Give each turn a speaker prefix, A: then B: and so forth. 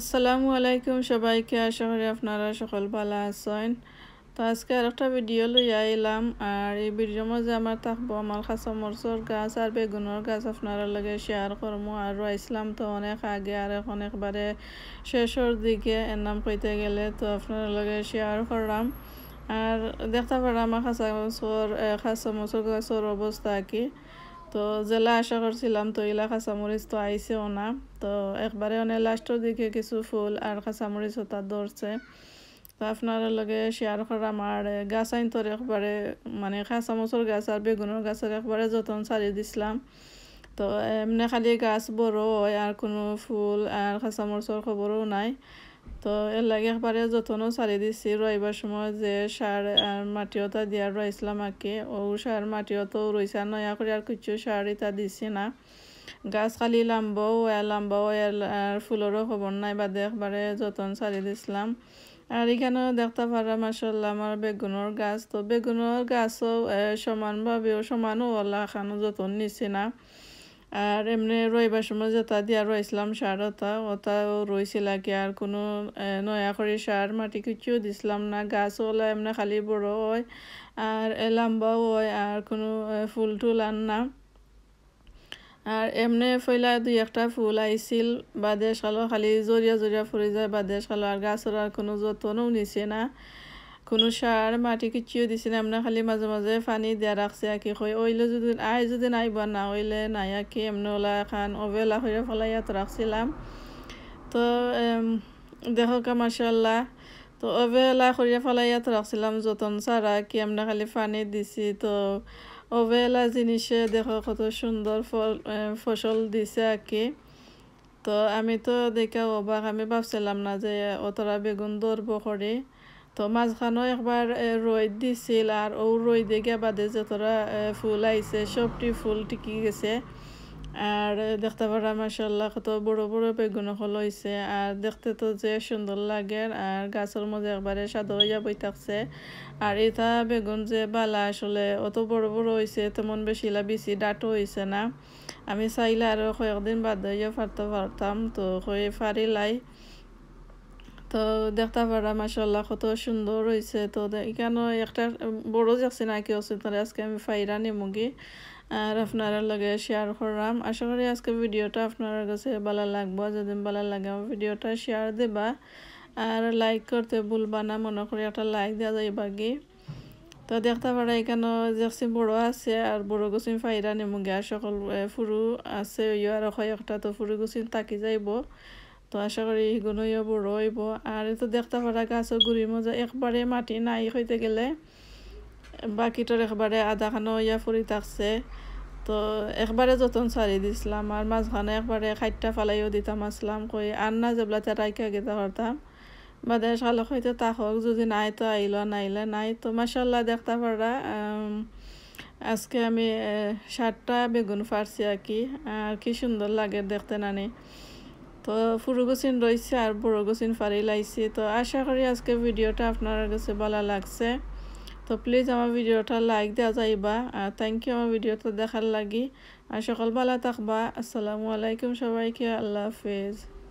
A: আসসালামু আলাইকুম সবাইকে আশা করি আপনারা সকল ভালো আছেন তো আজকে আর একটা ভিডিও লই আইলাম আর এই ভিডিওর মধ্যে আমার থাকবো আমার খাসা মরচর গাছ আর বেগুনের গাছ আপনারা লগে শেয়ার করবো আর রয়েছিলাম তো অনেক আগে আর এখন একবারে শেষের দিকে এর নাম কইতে গেলে তো আপনারা লগে শেয়ার করলাম আর দেখতে পারলাম আমার খাসা মচর খাসা মচর গাছের অবস্থা কি তো জেলা আশা করছিলাম তো ইলা কাঁচামরিচ তো আইসেও না তো একবারে অনেক মানে লাস্টের দিকে কিছু ফুল আর কাঁচামরিচ হতা ধরছে তো আপনার লগে শেয়ার করাম আমার গাছ আইন তোর একবারে মানে কাঁচামচর গাছ আর বেগুনের গাছের একবারে যতন সারি দিছিলাম তো এমনি মানে খালি গাছ বড় হয় আর কোনো ফুল আর কাঁচামরচর খবরও নাই তো এর লাগে একবারে যতন সারি দিছি রইবার সময় যে সার আর তা দিয়ার রয়েছিলাম আঁকি ও সার মাটিওতো রইছা নয়া করে আর কিছু সার ইতা দিছি না গাছ খালি লাম্ব এর লাম্ব এর ফুলেরও খবর নাই বাদে একবারে যতন সারি দিছিলাম আর এখানেও দেখতে পারা মাসাল্লাহ আমার বেগুনের গাছ তো বেগুনের গাছও সমানভাবেও সমানও ওলা খানো যতন নিছি না আর এমনি রইবার সময় যেটা দিয়া রয়েছিলাম সার ওটা ওটাও রয়েছিল কি আর কোনো নয়া করে সার মাটি কিছুও দিছিলাম না গাছ ওলা এমনি খালি বড় হয় আর লম্বাও হয় আর কোনো ফুল টুল আন না আর এমনি ফইলা দুই একটা ফুল আইছিল বাদে সালো খালি জরিয়া জরিয়া ফুরি যায় বাদে সালো আর গাছের আর কোনো যত্নও নিছে না কোনো সার মাটি কিচ্ছুও দিছিলাম না খালি মাঝে মাঝে পানি দিয়া রাখছে আঁকি কই ওইলে যদি আই যদি নাইবা না ওইলে নাই আঁকি এমনি ওলা খান ওবেলা হয়ে ফলাই ইয়াত রাখছিলাম তো দেখো মাসাল্লাহ তো ওবেলা করিয়া ফলাই ইয়াত রাখছিলাম যতন সারা কি আমরা খালি পানি দিছি তো ওবেলা জিনিসে দেখো কত সুন্দর ফল ফসল দিছে আঁকি তো আমি তো দেখে অবাক আমি ভাবছিলাম না যে অতরা বেগুন ধরবো করে তো মাঝখানো একবার রোদ দিছিল আর ও রোদে গিয়ে বাদে যে তোরা ফুল আইছে সবটি ফুল টিকি গেছে আর দেখতে পারা মাসাল্লাহ কত বড় বড় বেগুন হল হয়েছে আর দেখতে তো যে সুন্দর লাগে আর গাছের মধ্যে একবারে সাদা হইয়া বই থাকছে আর এটা বেগুন যে বালা আসলে অত বড় বড় হয়েছে তেমন বেশিলা বেশি ডাটো হয়েছে না আমি চাইলে আরও কয়েকদিন বাদ হইয়া ফারতে পারতাম তো হয়ে ফারিলাই তো দেখতে পারা মাসাল্লাহ কত সুন্দর হয়েছে তো এখানে একটা বড় যাচ্ছি না কি আছে তাহলে আজকে আমি ফাইরা নিমুগি আর আপনারা লগে শেয়ার করলাম আশা করি আজকে ভিডিওটা আপনার কাছে ভালো লাগবো যদি ভালো লাগে আমার ভিডিওটা শেয়ার দেবা আর লাইক করতে ভুলবা না মনে করি একটা লাইক দেওয়া যাইবা বাকি তো দেখতে পারা এখানে যাচ্ছি বড় আছে আর বড় গুছি ফাইরা নেমুগে আর সকল ফুরু আছে আর একটা তো ফুরু গুছি তাকি যাইব তো আশা করি এগুলোইও বড় হইব আর তো দেখতে পারা গাছের ঘুরি মজা একবারে মাটি নাই হইতে গেলে বাকিটার একবারে আধাখানো ইয়া ফুরি থাকছে তো একবারে যতন সারি দিছিলাম আর মাঝখানে একবারে খাইটটা ফালাইও দিতাম আসলাম কই আর না যেবলাতে রাইকা গেতে পারতাম বাদে শালক হইতে তাহক যদি নাই তো আইল নাইলে নাই তো মাসাল্লাহ দেখতে পারা আজকে আমি ষাটটা বেগুন ফাড়ছি আর কি আর কি সুন্দর লাগে দেখতে নানি তো ফুরুগোসিন রয়েছে আর বড়গোসিন ফারি লাইছি তো আশা করি আজকে ভিডিওটা আপনার কাছে ভালো লাগছে তো প্লিজ আমার ভিডিওটা লাইক দেওয়া যাইবা আর থ্যাংক ইউ আমার ভিডিওটা দেখার লাগি আর সকল ভালো থাকবা আসসালামু আলাইকুম সবাইকে আল্লাহ হাফেজ